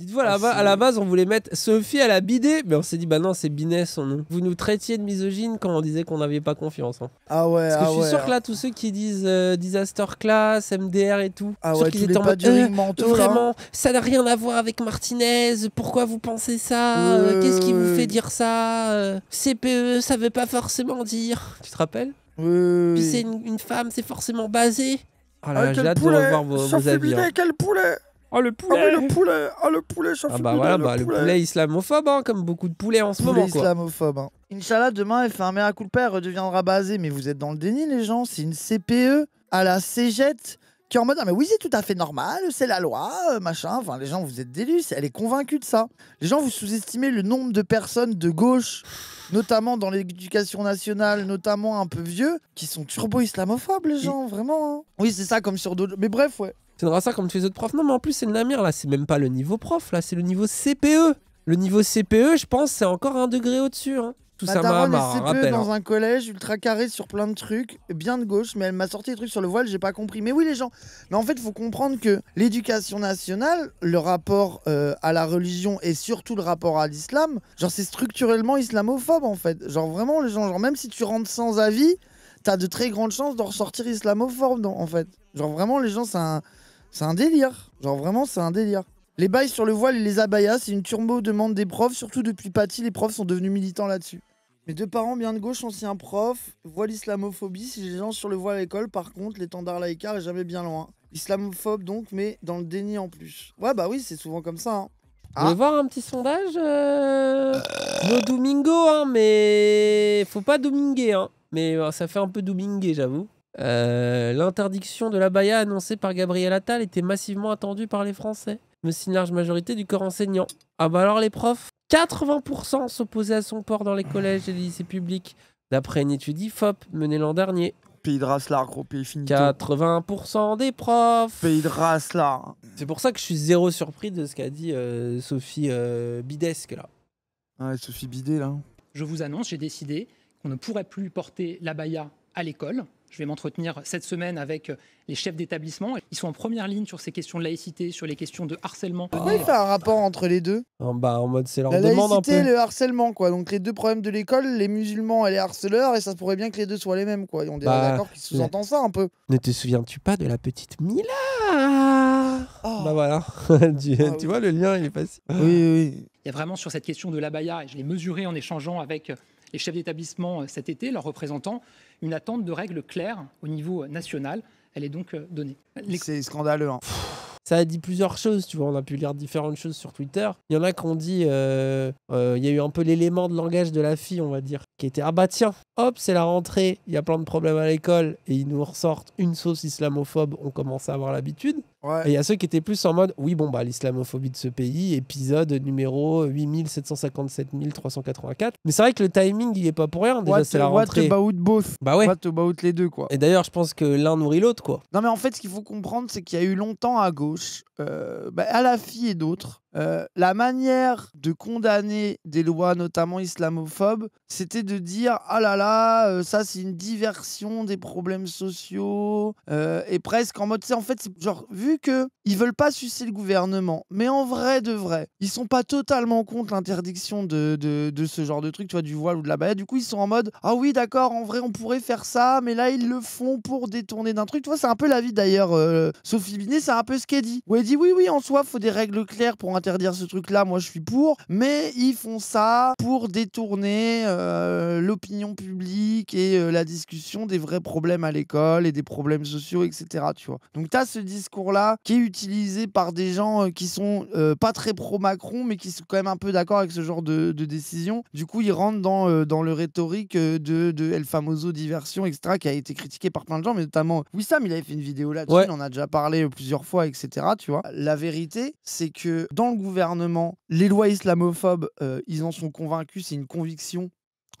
Dites-vous, ah, à, la base, on voulait mettre Sophie à la bidée, mais on s'est dit, bah non, c'est Binet son nom. Vous nous traitiez de misogyne quand on disait qu'on n'avait pas confiance. Hein. Ah ouais, Parce que ah je suis sûr que là, tous ceux qui disent euh, Disaster Class, MDR et tout, ah ouais, qu'ils étaient en euh, hein. vraiment, ça n'a rien à voir avec Martinez, pourquoi vous pensez ça euh, Qu'est-ce qui vous fait dire ça CPE, ça veut pas forcément dire. Tu te rappelles oui. Puis c'est une, femme, c'est forcément basé. Ah, ah là, j'ai hâte de revoir vos, vos avis. Binet, hein. quel poulet Oh, ah le poulet Ah le poulet Ah bah le poulet, Ah bah voilà, bah, le, poulet. islamophobe, hein, comme beaucoup de poulets en ce moment. moment. islamophobe. Hein. Inch'Allah, demain, elle fait un mea culpa, elle redeviendra basée. Mais vous êtes dans le déni, les gens. C'est une CPE à la cégette qui est en mode ah mais oui c'est tout à fait normal, c'est la loi, euh, machin. Enfin les gens vous êtes délus, elle est convaincue de ça. Les gens vous sous-estimez le nombre de personnes de gauche, notamment dans l'éducation nationale, notamment un peu vieux, qui sont turbo islamophobes les gens vraiment. Hein. Oui c'est ça comme sur d'autres. Mais bref ouais. C'est donneras ça comme tu fais les autres profs. Non, mais en plus, c'est le Namir, là. C'est même pas le niveau prof, là. C'est le niveau CPE. Le niveau CPE, je pense, c'est encore un degré au-dessus. Hein. Tout ça m'a dans hein. un collège ultra carré sur plein de trucs, bien de gauche, mais elle m'a sorti des trucs sur le voile, j'ai pas compris. Mais oui, les gens. Mais en fait, il faut comprendre que l'éducation nationale, le rapport euh, à la religion et surtout le rapport à l'islam, genre c'est structurellement islamophobe en fait. Genre vraiment, les gens, genre même si tu rentres sans avis, t'as de très grandes chances d'en ressortir islamophobe en fait. Genre vraiment, les gens, c'est un. C'est un délire. Genre vraiment, c'est un délire. Les bails sur le voile et les abayas, c'est une turbo demande des profs, surtout depuis Paty, les profs sont devenus militants là-dessus. Mes deux parents, bien de gauche, ancien prof, voient l'islamophobie. Si les gens sur le voile à l'école, par contre, l'étendard laïcard est jamais bien loin. Islamophobe donc, mais dans le déni en plus. Ouais, bah oui, c'est souvent comme ça. On hein. va ah. voir un petit sondage euh... No domingo, hein, mais faut pas dominguer, hein. Mais euh, ça fait un peu dominguer, j'avoue. Euh, l'interdiction de la baya annoncée par Gabriel Attal était massivement attendue par les Français, mais c'est une large majorité du corps enseignant. Ah bah alors les profs 80% s'opposaient à son port dans les collèges et les lycées publics, d'après une étude IFOP menée l'an dernier. Pays de race là, gros pays finito. 80% des profs Pays de race là C'est pour ça que je suis zéro surpris de ce qu'a dit euh, Sophie euh, Bidesque là. Ouais, Sophie Bidé là. Je vous annonce, j'ai décidé qu'on ne pourrait plus porter la baya à l'école je vais m'entretenir cette semaine avec euh, les chefs d'établissement. Ils sont en première ligne sur ces questions de laïcité, sur les questions de harcèlement. Pourquoi il fait un rapport entre les deux en, oh, bah, en mode c'est La demande laïcité et le harcèlement, quoi. Donc les deux problèmes de l'école, les musulmans et les harceleurs, et ça pourrait bien que les deux soient les mêmes, quoi. on est bah, d'accord qu'ils sous-entendent ça un peu. Ne te souviens-tu pas de la petite Mila oh. Bah voilà. tu, ah vois, le lien, il est facile. Oui, oui. Il y a vraiment sur cette question de l'abaya, et je l'ai mesuré en échangeant avec euh, les chefs d'établissement euh, cet été, leurs représentants, une attente de règles claires au niveau national. Elle est donc euh, donnée. C'est scandaleux. Hein. Ça a dit plusieurs choses, tu vois. On a pu lire différentes choses sur Twitter. Il y en a qui ont dit, euh, euh, il y a eu un peu l'élément de langage de la fille, on va dire, qui était ah bah tiens, hop, c'est la rentrée, il y a plein de problèmes à l'école, et ils nous ressortent une sauce islamophobe, on commence à avoir l'habitude. Et il y a ceux qui étaient plus en mode, oui, bon, bah, l'islamophobie de ce pays, épisode numéro 8757 384. Mais c'est vrai que le timing, il est pas pour rien. Déjà, c'est la rentrée. What about both Bah ouais. What about les deux, quoi. Et d'ailleurs, je pense que l'un nourrit l'autre, quoi. Non, mais en fait, ce qu'il faut comprendre, c'est qu'il y a eu longtemps à gauche, à la fille et d'autres, euh, la manière de condamner des lois, notamment islamophobes, c'était de dire ah là là, euh, ça c'est une diversion des problèmes sociaux euh, et presque en mode c'est en fait genre vu que ils veulent pas sucer le gouvernement, mais en vrai de vrai, ils sont pas totalement contre l'interdiction de, ce genre de truc, tu vois, du voile ou de la bataille. Du coup, ils sont en mode ah oui d'accord, en vrai on pourrait faire ça, mais là ils le font pour détourner d'un truc. Tu vois, c'est un peu la vie d'ailleurs Sophie Binet, c'est un peu ce qu'elle dit. Où dit oui oui en soi faut des règles claires pour dire ce truc-là, moi je suis pour. Mais ils font ça pour détourner euh, l'opinion publique et euh, la discussion des vrais problèmes à l'école et des problèmes sociaux, etc. Tu vois. Donc tu as ce discours-là qui est utilisé par des gens euh, qui sont pas très pro-Macron, mais qui sont quand même un peu d'accord avec ce genre de, décision. Du coup, ils rentrent dans, dans le rhétorique de, El Famoso Diversion, etc., qui a été critiqué par plein de gens, mais notamment Wissam, il avait fait une vidéo là-dessus, on en a déjà parlé plusieurs fois, etc. Tu vois. La vérité, c'est que dans le gouvernement, les lois islamophobes, euh, ils en sont convaincus, c'est une conviction.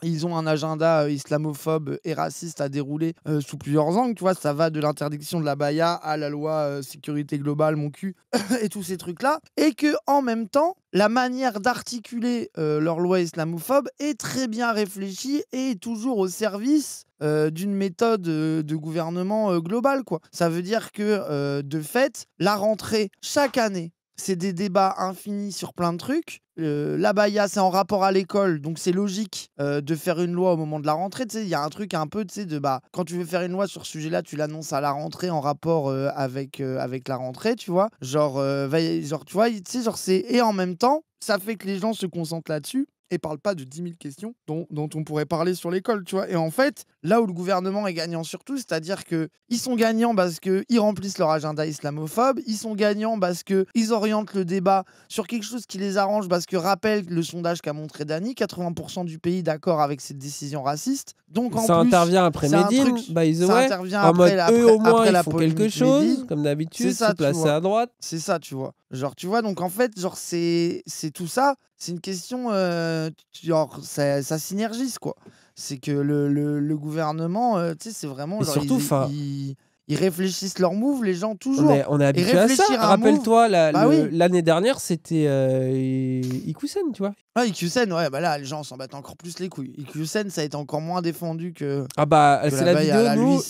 Ils ont un agenda euh, islamophobe et raciste à dérouler euh, sous plusieurs angles. Tu vois, ça va de l'interdiction de la baya à la loi sécurité globale, mon cul, et tous ces trucs-là. Et que en même temps, la manière d'articuler leurs lois islamophobes est très bien réfléchie et toujours au service d'une méthode de gouvernement global. Quoi. Ça veut dire que, de fait, la rentrée chaque année c'est des débats infinis sur plein de trucs. Euh, la c'est en rapport à l'école, donc c'est logique euh, de faire une loi au moment de la rentrée. il y a un truc un peu, de bah, quand tu veux faire une loi sur ce sujet-là, tu l'annonces à la rentrée en rapport euh, avec, euh, avec la rentrée, tu vois. Genre, genre tu vois, genre c'est. Et en même temps, ça fait que les gens se concentrent là-dessus et parle pas de 10 000 questions dont, dont on pourrait parler sur l'école, tu vois. Et en fait, là où le gouvernement est gagnant surtout, c'est-à-dire que ils sont gagnants parce qu'ils remplissent leur agenda islamophobe, ils sont gagnants parce qu'ils orientent le débat sur quelque chose qui les arrange, parce que rappelle le sondage qu'a montré Dany, 80% du pays d'accord avec cette décision raciste. Donc en ça intervient après midi truc, by the Ça intervient après, la, après, eux au moins ils quelque chose, comme d'habitude, se placer à droite. C'est ça, tu vois. Genre, tu vois, donc en fait, genre, c'est tout ça. C'est une question. Euh, genre, ça, ça, synergise, quoi. C'est que le, le, gouvernement, euh, tu sais, c'est vraiment. surtout, ils, ils, réfléchissent leur move les gens, toujours. On est, habitué à ça. Rappelle-toi, bah l'année dernière, c'était euh, Ikusen, tu vois. Ah, Ikusen, ouais, bah là, les gens s'en battent encore plus les couilles. Ikusen, ça a été encore moins défendu que. Ah, bah, c'est la, vidéo.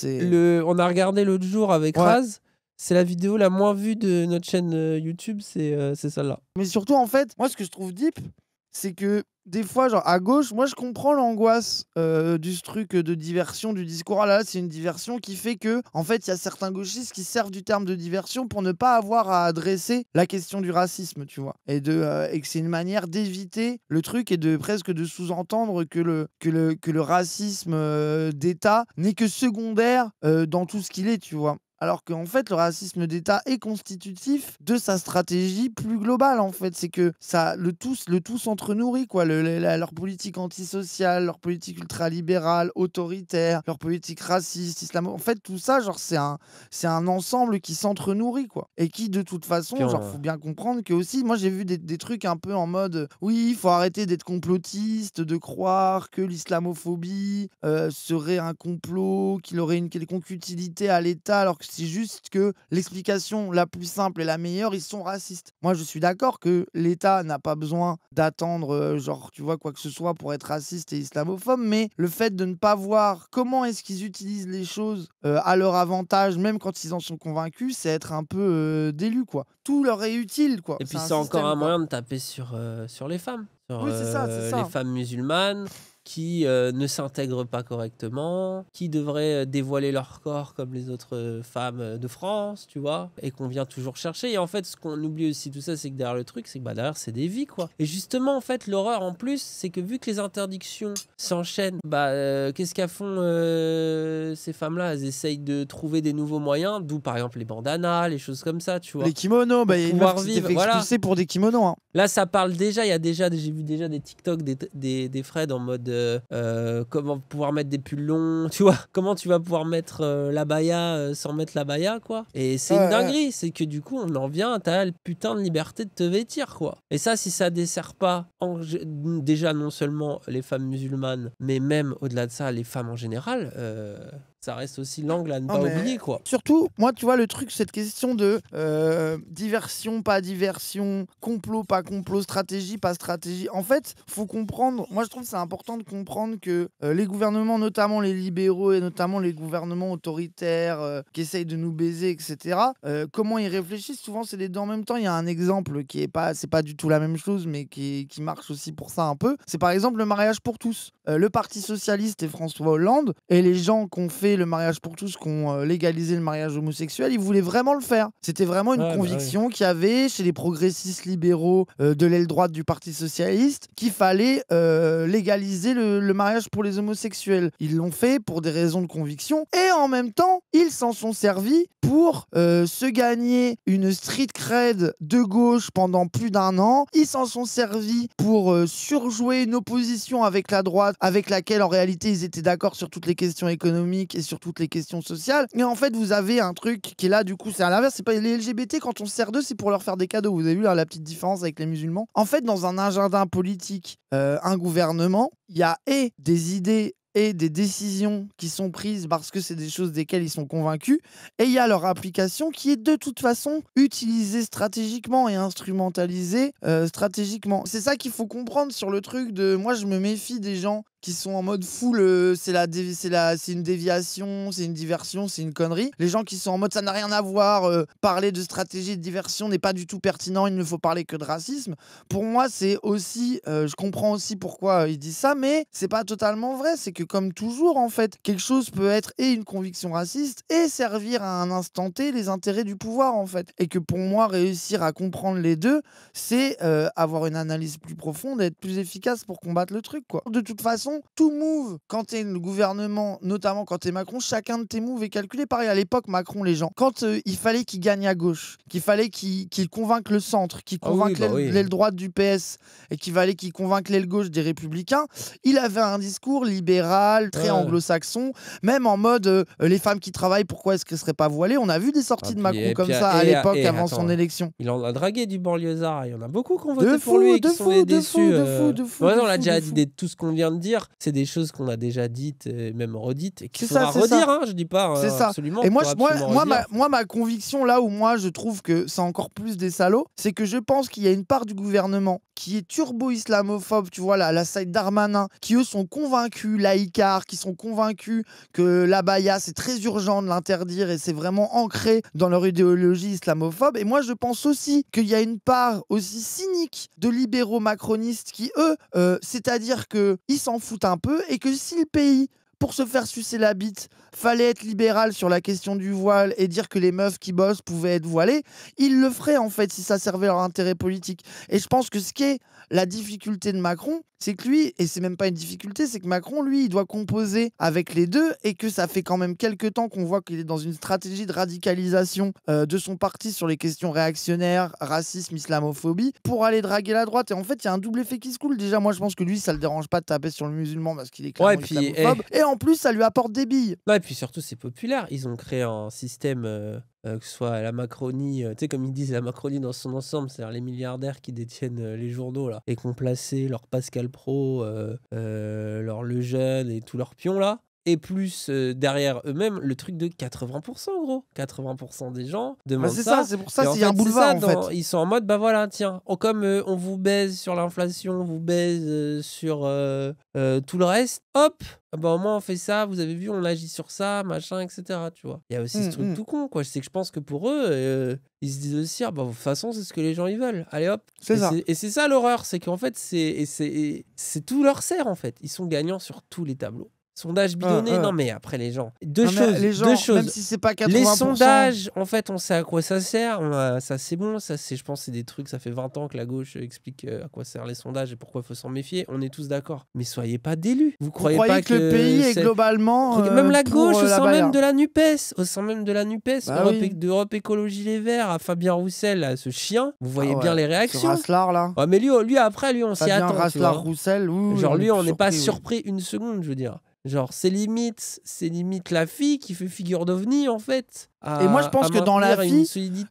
on a regardé l'autre jour avec Raz. C'est la vidéo la moins vue de notre chaîne euh, YouTube, c'est euh, c'est celle-là. Mais surtout, en fait, moi, ce que je trouve deep, c'est que des fois, genre à gauche, moi je comprends l'angoisse euh, du truc de diversion, du discours. Ah là, c'est une diversion qui fait que, en fait, il y a certains gauchistes qui servent du terme de diversion pour ne pas avoir à adresser la question du racisme, tu vois. Et, de, que c'est une manière d'éviter le truc et de presque de sous-entendre que le, que, le, que le racisme d'État n'est que secondaire dans tout ce qu'il est, tu vois alors qu'en fait le racisme d'État est constitutif de sa stratégie plus globale en fait c'est que ça le tous le tout s'entrenourrit quoi leur politique antisociale leur politique ultralibérale autoritaire leur politique raciste islamo en fait tout ça genre c'est un c'est un ensemble qui s'entrenourrit quoi et qui de toute façon genre faut bien comprendre que aussi moi j'ai vu des, trucs un peu en mode oui il faut arrêter d'être complotiste de croire que l'islamophobie euh, serait un complot qu'il aurait une quelconque utilité à l'État alors que c'est juste que l'explication la plus simple et la meilleure, ils sont racistes. Moi, je suis d'accord que l'État n'a pas besoin d'attendre, euh, genre, tu vois, quoi que ce soit pour être raciste et islamophobe, mais le fait de ne pas voir comment est-ce qu'ils utilisent les choses euh, à leur avantage, même quand ils en sont convaincus, c'est être un peu euh, délu, quoi. Tout leur est utile, quoi. Et puis, c'est encore un moyen de taper sur, sur les femmes. oui, Les femmes musulmanes, qui euh, ne s'intègrent pas correctement, qui devraient euh, dévoiler leur corps comme les autres euh, femmes de France, tu vois, et qu'on vient toujours chercher. Et en fait, ce qu'on oublie aussi tout ça, c'est que derrière le truc, c'est que bah, derrière, c'est des vies, quoi. Et justement, en fait, l'horreur en plus, c'est que vu que les interdictions s'enchaînent, bah, qu'est-ce qu'elles font ces femmes-là Elles essayent de trouver des nouveaux moyens, d'où par exemple les bandanas, les choses comme ça, tu vois. Les kimonos, bah, il y a une pour des kimonos. Hein. Là, ça parle déjà, il y a déjà, j'ai vu déjà des TikTok des, des, des Fred en mode euh, comment pouvoir mettre des pulls longs, tu vois, comment tu vas pouvoir mettre euh, la baya euh, sans mettre la baya, quoi. Et c'est une dinguerie, c'est que du coup, on en vient t'as le putain de liberté de te vêtir, quoi. Et ça, si ça dessert pas déjà non seulement les femmes musulmanes, mais même au-delà de ça, les femmes en général, ça reste aussi ah, l'angle à ne pas oublier, quoi. Surtout, moi, tu vois, le truc, cette question de euh, diversion, pas diversion, complot, pas complot, stratégie, pas stratégie. En fait, faut comprendre, moi, je trouve que c'est important de comprendre que euh, les gouvernements, notamment les libéraux et notamment les gouvernements autoritaires euh, qui essayent de nous baiser, etc., comment ils réfléchissent, souvent, c'est les deux en même temps. Il y a un exemple qui est pas, c'est pas du tout la même chose, mais qui, qui marche aussi pour ça un peu. C'est par exemple le mariage pour tous. le Parti Socialiste et François Hollande et les gens qu'on fait le mariage pour tous, qu'on euh, légalisait le mariage homosexuel, ils voulaient vraiment le faire. C'était vraiment une bah conviction qu'il y avait chez les progressistes libéraux euh, de l'aile droite du Parti socialiste qu'il fallait euh, légaliser le, mariage pour les homosexuels. Ils l'ont fait pour des raisons de conviction et en même temps, ils s'en sont servis pour se gagner une street cred de gauche pendant plus d'un an. Ils s'en sont servis pour surjouer une opposition avec la droite avec laquelle en réalité ils étaient d'accord sur toutes les questions économiques et sur toutes les questions sociales. Mais en fait, vous avez un truc qui est là, du coup, c'est à l'inverse. C'est pas les LGBT, quand on sert d'eux, c'est pour leur faire des cadeaux. Vous avez vu hein, la petite différence avec les musulmans. En fait, dans un agenda politique, euh, un gouvernement, il y a et des idées et des décisions qui sont prises parce que c'est des choses desquelles ils sont convaincus, et il y a leur application qui est de toute façon utilisée stratégiquement et instrumentalisée euh, stratégiquement. C'est ça qu'il faut comprendre sur le truc de moi je me méfie des gens qui sont en mode fou euh, c'est la, c'est la, c'est une déviation, c'est une diversion, c'est une connerie. Les gens qui sont en mode ça n'a rien à voir, euh, parler de stratégie de diversion n'est pas du tout pertinent, il ne faut parler que de racisme. Pour moi, c'est aussi, euh, je comprends aussi pourquoi il dit ça, mais c'est pas totalement vrai. C'est que comme toujours, en fait, quelque chose peut être et une conviction raciste et servir à un instant T les intérêts du pouvoir, en fait. Et que pour moi, réussir à comprendre les deux, c'est avoir une analyse plus profonde et être plus efficace pour combattre le truc, quoi. De toute façon tout move quand t'es le gouvernement, notamment quand t'es Macron, chacun de tes moves est calculé. Pareil, à l'époque, Macron, les gens, quand euh, il fallait qu'il gagne à gauche, qu'il fallait qu'il convainque le centre, qu'il ah convainque bah l'aile droite du PS et qu'il fallait qu'il convainque l'aile gauche des Républicains, il avait un discours libéral, très anglo-saxon, même en mode euh, les femmes qui travaillent, pourquoi est-ce qu'elles seraient pas voilées On a vu des sorties ah, de Macron comme ça à l'époque avant son élection. Il en a dragué du banlieusard, il y en a beaucoup qu'on ont voté de pour fou, lui. De fou, de déçus, fou, euh. on l'a déjà dit de tout ce qu'on vient de dire. C'est des choses qu'on a déjà dites, même redites, et qu'il faudra ça, redire, hein, je dis pas. Hein, c'est ça. Absolument, et moi, moi, ma, conviction, là où moi, je trouve que c'est encore plus des salauds, c'est que je pense qu'il y a une part du gouvernement qui est turbo-islamophobe, tu vois, là la side d'Armanin, qui eux sont convaincus, laïcars, qui sont convaincus que la baya, c'est très urgent de l'interdire et c'est vraiment ancré dans leur idéologie islamophobe. Et moi, je pense aussi qu'il y a une part aussi cynique de libéraux macronistes qui, eux, euh, c'est-à-dire qu'ils s'en un peu et que si le pays pour se faire sucer la bite, fallait être libéral sur la question du voile et dire que les meufs qui bossent pouvaient être voilées, ils le feraient en fait si ça servait leur intérêt politique. Et je pense que ce qui est la difficulté de Macron, c'est que lui, et c'est même pas une difficulté, c'est que Macron, lui, il doit composer avec les deux et que ça fait quand même quelques temps qu'on voit qu'il est dans une stratégie de radicalisation euh, de son parti sur les questions réactionnaires, racisme, islamophobie, pour aller draguer la droite. Et en fait, il y a un double effet qui se coule. Déjà, moi, je pense que lui, ça le dérange pas de taper sur le musulman parce qu'il est clairement et islamophobe. Eh. Et... en plus, ça lui apporte des billes. et puis surtout, c'est populaire. Ils ont créé un système euh, euh, que ce soit la Macronie, euh, tu sais, comme ils disent, la Macronie dans son ensemble, c'est-à-dire les milliardaires qui détiennent euh, les journaux là, et qui ont placé leur Pascal Pro, leur Le Jeune et tous leurs pions là, et plus euh, derrière eux-mêmes le truc de 80% gros 80% des gens demandent bah, c'est ça, c'est pour ça s'il y a un boulevard en fait. ils sont en mode bah voilà tiens oh, comme euh, on vous baise sur l'inflation on vous baise euh, sur tout le reste hop ah, bah au moins on fait ça vous avez vu on agit sur ça machin etc tu vois il y a aussi ce mm, truc mm. tout con quoi sais que je pense que pour eux ils se disent aussi ah, bah de toute façon c'est ce que les gens ils veulent allez hop c'est ça et c'est ça l'horreur c'est qu'en fait c'est c'est tout leur sert en fait ils sont gagnants sur tous les tableaux Sondage ah, bidonné, ah. non mais après les gens. Deux ah, choses, les deux choses. Même si c'est pas 80%. Les sondages, en fait, on sait à quoi ça sert. ça c'est bon, ça c'est, je pense, c'est des trucs. Ça fait 20 ans que la gauche explique euh, à quoi servent les sondages et pourquoi il faut s'en méfier. On est tous d'accord. Mais soyez pas d'élus. Vous, croyez, pas que, le pays est, globalement euh, même la gauche euh, au sein même de la Nupes, au sein même de la Nupes, bah d'Europe Écologie Les Verts à Fabien Roussel, à ce chien. Vous voyez bien les réactions. Rasselard là. mais lui, après, lui on s'y attend. Rasselard Roussel, ouh, genre lui, on n'est pas surpris une seconde, je veux dire. Genre, c'est limite, c'est limite la fille qui fait figure d'ovni en fait et moi, je pense que dans la vie,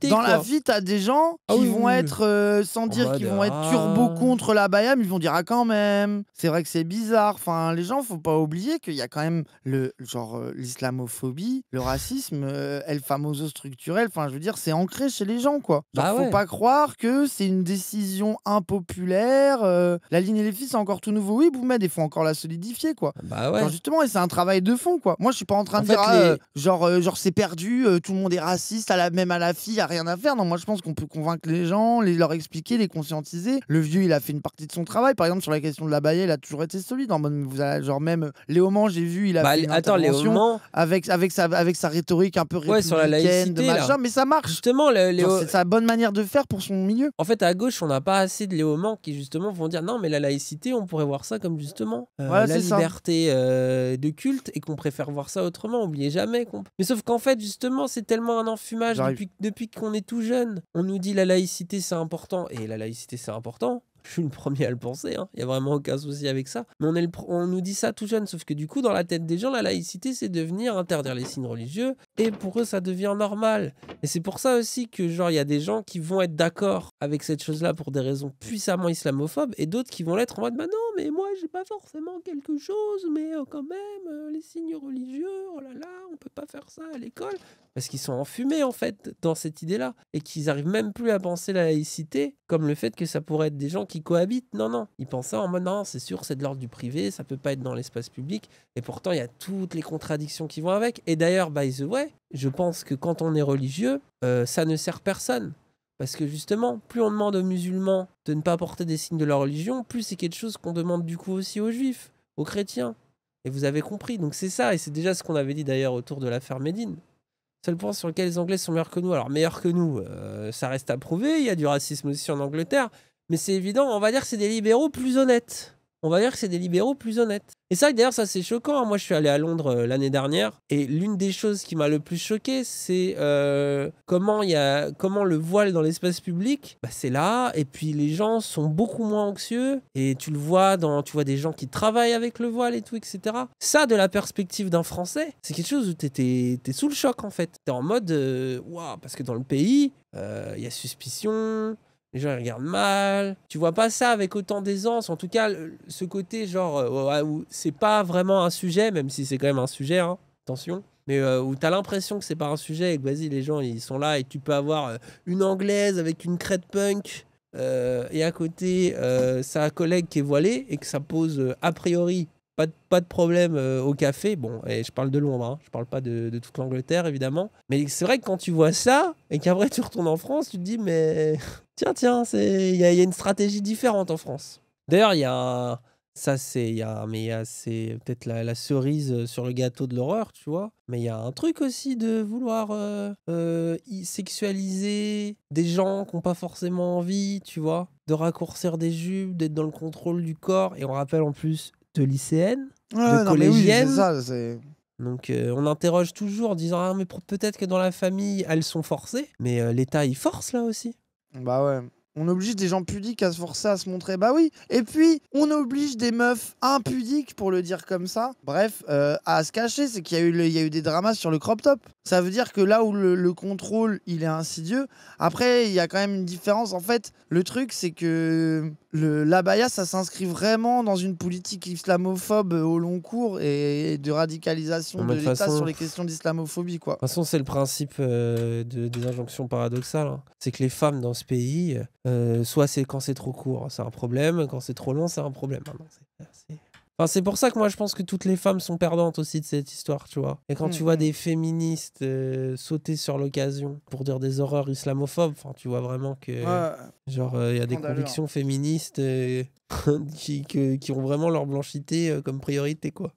dans la vie, t'as des gens ah qui euh, vont être, sans ah. dire qu'ils vont être turbo contre la Bayam, ils vont dire ah quand même. C'est vrai que c'est bizarre. Enfin, les gens, faut pas oublier qu'il y a quand même le genre euh, l'islamophobie, le racisme, euh, el famoso structurel. Enfin, je veux dire, c'est ancré chez les gens, quoi. Genre, bah faut pas croire que c'est une décision impopulaire. Euh. la ligne et les filles, c'est encore tout nouveau. Oui, Boumed, il faut encore la solidifier, quoi. Bah justement, et c'est un travail de fond, quoi. Moi, je suis pas en train de dire ah, genre genre c'est perdu euh, tout le monde est raciste, à la, même à la fille, il a rien à faire. Non, moi je pense qu'on peut convaincre les gens, les, leur expliquer, les conscientiser. Le vieux, il a fait une partie de son travail. Par exemple, sur la question de la baille, il a toujours été solide. En mode, vous avez, genre même Léo Man, j'ai vu, il a bah, fait attends, Léo avec, avec, sa, avec sa rhétorique un peu républicaine, sur la laïcité, de machin, mais ça marche. Justement, Léo... C'est sa bonne manière de faire pour son milieu. En fait, à gauche, on n'a pas assez de Léo Man qui justement vont dire non, mais la laïcité, on pourrait voir ça comme justement euh, la liberté euh, de culte et qu'on préfère voir ça autrement. Oubliez jamais. Mais sauf qu'en fait, justement, c'est tellement un enfumage depuis, depuis qu'on est tout jeune. On nous dit la laïcité, c'est important. Et la laïcité, c'est important. Je suis le premier à le penser, hein. il y n'y a vraiment aucun souci avec ça. Mais on, est on nous dit ça tout jeune, sauf que du coup, dans la tête des gens, la laïcité, c'est de venir interdire les signes religieux, et pour eux, ça devient normal. Et c'est pour ça aussi que, genre, il y a des gens qui vont être d'accord avec cette chose-là pour des raisons puissamment islamophobes, et d'autres qui vont l'être en mode, bah non, mais moi, j'ai pas forcément quelque chose, mais euh, quand même, euh, les signes religieux, oh là là, on peut pas faire ça à l'école. Parce qu'ils sont enfumés, en fait, dans cette idée-là, et qu'ils arrivent même plus à penser la laïcité comme le fait que ça pourrait être des gens qui cohabitent. Non, non. Ils pensent ça en mode non, c'est sûr, c'est de l'ordre du privé, ça peut pas être dans l'espace public. Et pourtant, il y a toutes les contradictions qui vont avec. Et d'ailleurs, by the way, je pense que quand on est religieux, euh, ça ne sert personne. Parce que justement, plus on demande aux musulmans de ne pas porter des signes de leur religion, plus c'est quelque chose qu'on demande du coup aussi aux juifs, aux chrétiens. Et vous avez compris. Donc c'est ça, et c'est déjà ce qu'on avait dit d'ailleurs autour de l'affaire Médine. Seul point sur lequel les Anglais sont meilleurs que nous. Alors meilleurs que nous, euh, ça reste à prouver. Il y a du racisme aussi en Angleterre. Mais c'est évident, on va dire que c'est des libéraux plus honnêtes. On va dire que c'est des libéraux plus honnêtes. Et ça, d'ailleurs, ça c'est choquant. Hein. Moi, je suis allé à Londres euh, l'année dernière et l'une des choses qui m'a le plus choqué, c'est euh, comment il y a, comment le voile dans l'espace public, bah, c'est là. Et puis les gens sont beaucoup moins anxieux et tu le vois dans, tu vois des gens qui travaillent avec le voile et tout, etc. Ça, de la perspective d'un Français, c'est quelque chose où t'es, es sous le choc en fait. T'es en mode, euh, waouh, parce que dans le pays, il y a suspicion, les gens regardent mal. Tu vois pas ça avec autant d'aisance. En tout cas, ce côté genre euh, où c'est pas vraiment un sujet, même si c'est quand même un sujet, hein, attention. Mais euh, où t'as l'impression que c'est pas un sujet et que vas-y les gens ils sont là et tu peux avoir euh, une anglaise avec une crête punk et à côté sa collègue qui est voilée et que ça pose a priori pas de, problème euh, au café. Bon, et je parle de Londres, hein. je parle pas de, toute l'Angleterre, évidemment. Mais c'est vrai que quand tu vois ça, et qu'après tu retournes en France, tu te dis, mais tiens, tiens, il y, a une stratégie différente en France. D'ailleurs, il y a Ça, c'est, y a, mais c'est peut-être la, cerise sur le gâteau de l'horreur, tu vois. Mais il y a un truc aussi de vouloir euh, euh, sexualiser des gens qui n'ont pas forcément envie, tu vois. De raccourcir des jupes, d'être dans le contrôle du corps. Et on rappelle en plus de lycéennes, de collégiennes. donc euh, on interroge toujours en disant ah mais peut-être que dans la famille elles sont forcées, mais euh, l'État il force là aussi. Bah ouais. On oblige des gens pudiques à se forcer à se montrer. Bah oui. Et puis, on oblige des meufs impudiques, pour le dire comme ça, bref, euh, à se cacher. C'est qu'il y, a eu y a eu des dramas sur le crop top. Ça veut dire que là où le, contrôle, il est insidieux, après, il y a quand même une différence. En fait, le truc, c'est que l'abaya, ça s'inscrit vraiment dans une politique islamophobe au long cours et, de radicalisation de, l'État sur les questions d'islamophobie. De toute façon, c'est le principe euh, de, des injonctions paradoxales. Hein. C'est que les femmes dans ce pays, euh, soit c'est quand c'est trop court, c'est un problème. Quand c'est trop long, c'est un problème. Hein, enfin, c'est pour ça que moi je pense que toutes les femmes sont perdantes aussi de cette histoire, tu vois. Et quand mm, tu vois mm. des féministes euh, sauter sur l'occasion pour dire des horreurs islamophobes, enfin, tu vois vraiment que euh, genre il y a des convictions féministes qui, qui ont vraiment leur blanchité comme priorité, quoi.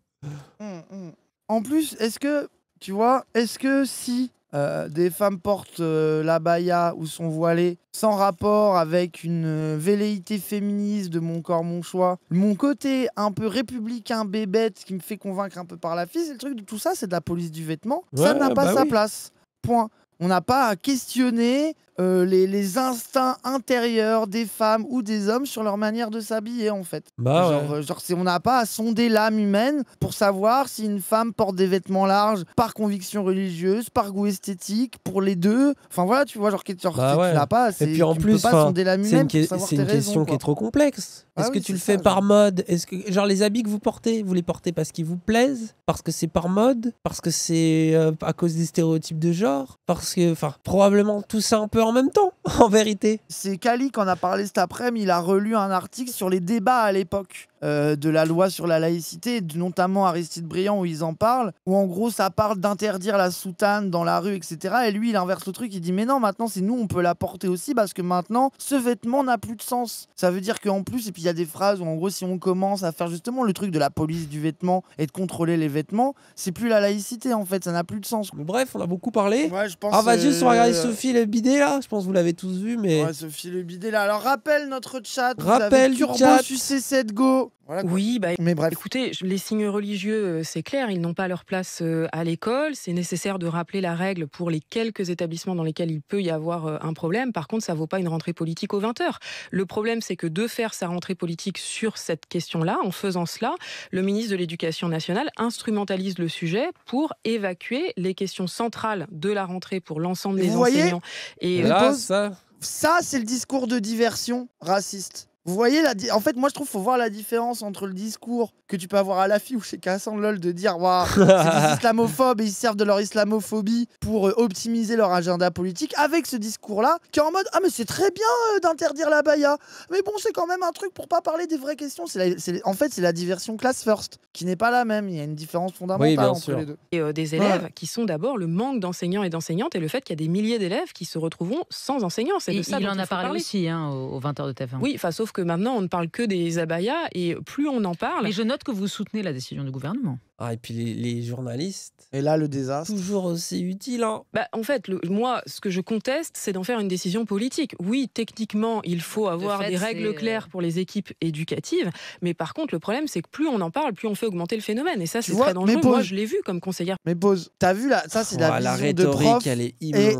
Mm, en plus, est-ce que tu vois, est-ce que si euh, des femmes portent euh, la baya ou sont voilées sans rapport avec une euh, velléité féministe de mon corps, mon choix. Mon côté un peu républicain bébête qui me fait convaincre un peu par la fille, c'est le truc de tout ça, c'est de la police du vêtement. ça n'a pas bah sa place. Point. On n'a pas à questionner euh, les, instincts intérieurs des femmes ou des hommes sur leur manière de s'habiller en fait. Bah genre, euh, on n'a pas à sonder l'âme humaine pour savoir si une femme porte des vêtements larges par conviction religieuse, par goût esthétique, pour les deux. Enfin voilà, tu vois, genre, genre bah tu l'as pas. Et puis en plus, pas sonder l'âme humaine. C'est une, une question qui est trop complexe. Est-ce ah que tu le fais par mode Est-ce que genre les habits que vous portez, vous les portez parce qu'ils vous plaisent, parce que c'est par mode, parce que c'est euh, à cause des stéréotypes de genre, parce que enfin probablement tout ça un peu en même temps, en vérité. C'est Kali qu'on a parlé cet après-midi, il a relu un article sur les débats à l'époque. Euh, de la loi sur la laïcité, notamment Aristide Briand où ils en parlent, où en gros ça parle d'interdire la soutane dans la rue, etc. Et lui il inverse le truc, il dit mais non maintenant c'est nous on peut la porter aussi parce que maintenant ce vêtement n'a plus de sens. Ça veut dire qu'en plus, et puis il y a des phrases où en gros si on commence à faire justement le truc de la police du vêtement et de contrôler les vêtements, c'est plus la laïcité en fait, ça n'a plus de sens. Bref, on a beaucoup parlé. Ouais, je pense ah bah juste regarder Sophie le bidet là, je pense que vous l'avez tous vu mais... Ouais Sophie le bidet là, alors rappelle notre chat. Rappelle du chat. 7 Go oui, bah, mais Écoutez, les signes religieux, euh, c'est clair, ils n'ont pas leur place euh, à l'école. C'est nécessaire de rappeler la règle pour les quelques établissements dans lesquels il peut y avoir euh, un problème. Par contre, ça ne vaut pas une rentrée politique aux 20 heures. Le problème, c'est que de faire sa rentrée politique sur cette question-là, en faisant cela, le ministre de l'Éducation nationale instrumentalise le sujet pour évacuer les questions centrales de la rentrée pour l'ensemble des Vous enseignants. Et ça, ça c'est le discours de diversion raciste. Vous voyez, en fait, moi je trouve qu'il faut voir la différence entre le discours que tu peux avoir à la fille ou chez Cassandre LOL de dire Waouh, c'est des islamophobes et ils servent de leur islamophobie pour euh, optimiser leur agenda politique avec ce discours-là qui est en mode Ah, mais c'est très bien euh, d'interdire la baya, mais bon, c'est quand même un truc pour pas parler des vraies questions. en fait, c'est la diversion class first qui n'est pas la même. Il y a une différence fondamentale entre les deux. Et euh, des élèves qui sont d'abord le manque d'enseignants et d'enseignantes et le fait qu'il y a des milliers d'élèves qui se retrouveront sans enseignants. C'est ça il en a parlé aussi hein, aux 20h de TF1. Oui, sauf que que maintenant on ne parle que des abayas et plus on en parle. Mais je note que vous soutenez la décision du gouvernement. Ah, et puis les, journalistes. Et là, le désastre. Toujours aussi utile. Hein. Bah, en fait, moi, ce que je conteste, c'est d'en faire une décision politique. Oui, techniquement, il faut avoir des règles euh, claires pour les équipes éducatives. Mais par contre, le problème, c'est que plus on en parle, plus on fait augmenter le phénomène. Et ça, c'est très dangereux. Moi, je l'ai vu comme conseillère. Mais pose, t'as vu là Ça, c'est la, oh, vision de prof. elle est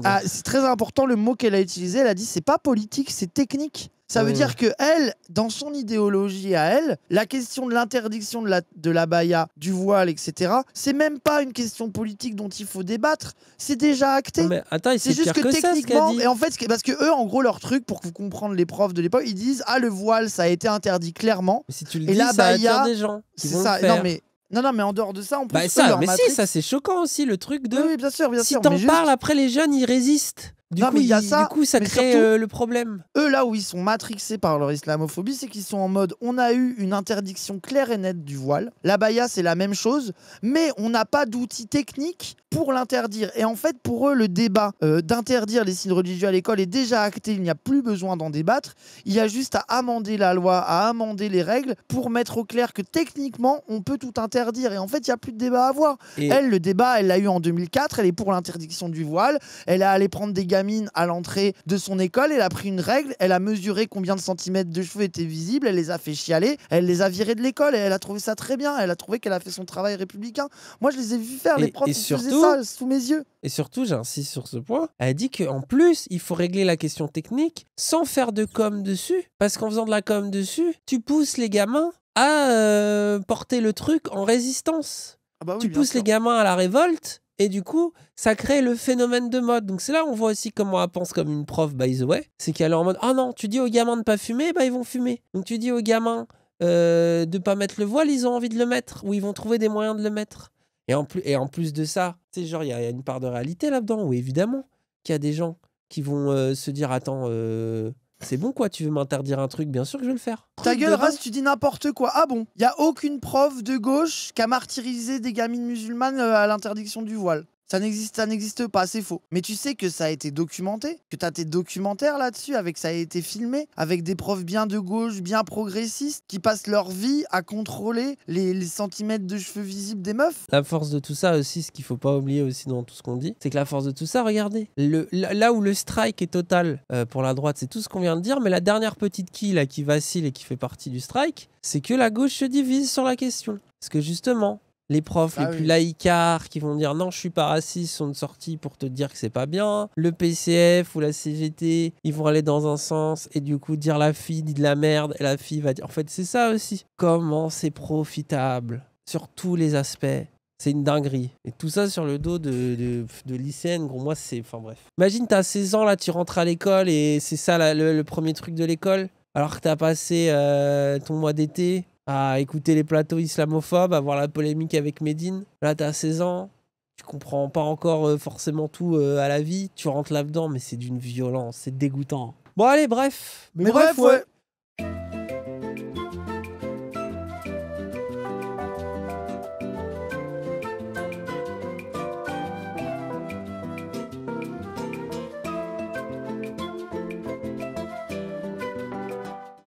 ah, c'est très important le mot qu'elle a utilisé. Elle a dit c'est pas politique, c'est technique. Ça veut mm. dire que elle, dans son idéologie à elle, la question de l'interdiction de la, de la baya, du voile, etc., c'est même pas une question politique dont il faut débattre. C'est déjà acté. c'est juste que, techniquement, et parce que eux, en gros, leur truc, pour que vous comprendre les profs de l'époque, ils disent ah le voile, ça a été interdit clairement. si tu le et dis, des gens. C'est ça. Non mais non, mais en dehors de ça, on peut. Bah ça, mais ça c'est choquant aussi le truc de. bien sûr, bien si t'en parles après, les jeunes ils résistent. Du coup, ça. crée euh, le problème. Eux, là où ils sont matrixés par leur islamophobie, c'est qu'ils sont en mode on a eu une interdiction claire et nette du voile. La baya, c'est la même chose, mais on n'a pas d'outils techniques pour l'interdire. Et en fait, pour eux, le débat euh, d'interdire les signes religieux à l'école est déjà acté, il n'y a plus besoin d'en débattre. Il y a juste à amender la loi, à amender les règles pour mettre au clair que techniquement, on peut tout interdire. Et en fait, il n'y a plus de débat à avoir. elle, le débat, elle l'a eu en 2004, elle est pour l'interdiction du voile, elle est allée prendre des gamines à l'entrée de son école, elle a pris une règle, elle a mesuré combien de centimètres de cheveux étaient visibles, elle les a fait chialer, elle les a virées de l'école et elle a trouvé ça très bien, elle a trouvé qu'elle a fait son travail républicain. Moi, je les ai vus faire, les profs sous mes yeux. Et surtout, j'insiste sur ce point, elle dit qu'en plus, il faut régler la question technique sans faire de com dessus. Parce qu'en faisant de la com dessus, tu pousses les gamins à euh, porter le truc en résistance. Ah bah tu pousses les gamins à la révolte et du coup, ça crée le phénomène de mode. Donc c'est là où on voit aussi comment elle pense comme une prof, by the way. C'est qu'elle est en mode, ah non, tu dis aux gamins de pas fumer, bah ils vont fumer. Donc tu dis aux gamins euh, de pas mettre le voile, ils ont envie de le mettre, ou ils vont trouver des moyens de le mettre. Et en plus, et en plus de ça, c'est genre, il y, a une part de réalité là-dedans, où évidemment qu'il y a des gens qui vont euh, se dire Attends, euh, c'est bon quoi, tu veux m'interdire un truc, bien sûr que je vais le faire. Ta gueule, tu dis n'importe quoi. Ah bon Il n'y a aucune preuve de gauche qui a martyrisé des gamines musulmanes euh, à l'interdiction du voile. Ça n'existe, ça n'existe pas, c'est faux. Mais tu sais que ça a été documenté, que t'as tes documentaires là-dessus, avec ça a été filmé, avec des profs bien de gauche, bien progressistes, qui passent leur vie à contrôler les, centimètres de cheveux visibles des meufs. La force de tout ça aussi, ce qu'il faut pas oublier aussi dans tout ce qu'on dit, c'est que la force de tout ça, regardez, le, là où le strike est total euh, pour la droite, c'est tout ce qu'on vient de dire, mais la dernière petite qui là qui vacille et qui fait partie du strike, c'est que la gauche se divise sur la question. Parce que justement, les profs les ah plus laïcards qui vont dire non, je suis pas raciste sont sortis pour te dire que c'est pas bien. Le PCF ou la CGT, ils vont aller dans un sens et du coup dire la fille dit de la merde et la fille va dire. En fait, c'est ça aussi. Comment c'est profitable sur tous les aspects. C'est une dinguerie. Et tout ça sur le dos de, de, lycéenne, gros, moi, c'est... Enfin bref. Imagine, t'as 16 ans, là, tu rentres à l'école et c'est ça le, premier truc de l'école. Alors que t'as passé euh, ton mois d'été à écouter les plateaux islamophobes, à voir la polémique avec Médine. Là, t'as 16 ans, tu comprends pas encore euh, forcément tout euh, à la vie, tu rentres là-dedans, mais c'est d'une violence, c'est dégoûtant. Bon, allez, bref. Mais, bref, ouais.